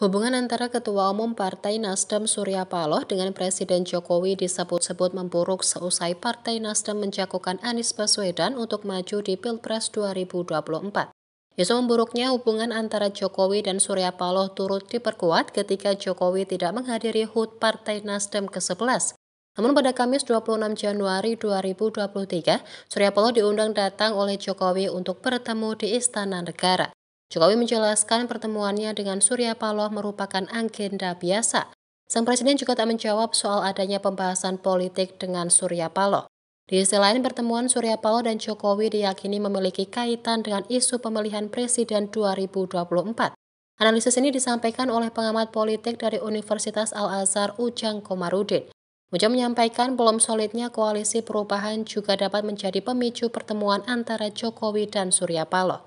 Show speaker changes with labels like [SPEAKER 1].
[SPEAKER 1] Hubungan antara Ketua Umum Partai Nasdem Surya Paloh dengan Presiden Jokowi disebut-sebut memburuk seusai Partai Nasdem menjagokan Anies Baswedan untuk maju di Pilpres 2024. Isu memburuknya hubungan antara Jokowi dan Surya Paloh turut diperkuat ketika Jokowi tidak menghadiri HUT Partai Nasdem ke-11. Namun pada Kamis 26 Januari 2023, Surya Paloh diundang datang oleh Jokowi untuk bertemu di Istana Negara. Jokowi menjelaskan pertemuannya dengan Surya Paloh merupakan agenda biasa. Sang Presiden juga tak menjawab soal adanya pembahasan politik dengan Surya Paloh. Di sisi lain, pertemuan Surya Paloh dan Jokowi diyakini memiliki kaitan dengan isu pemilihan Presiden 2024. Analisis ini disampaikan oleh pengamat politik dari Universitas Al-Azhar Ujang Komarudin. Ujang menyampaikan belum solidnya koalisi perubahan juga dapat menjadi pemicu pertemuan antara Jokowi dan Surya
[SPEAKER 2] Paloh.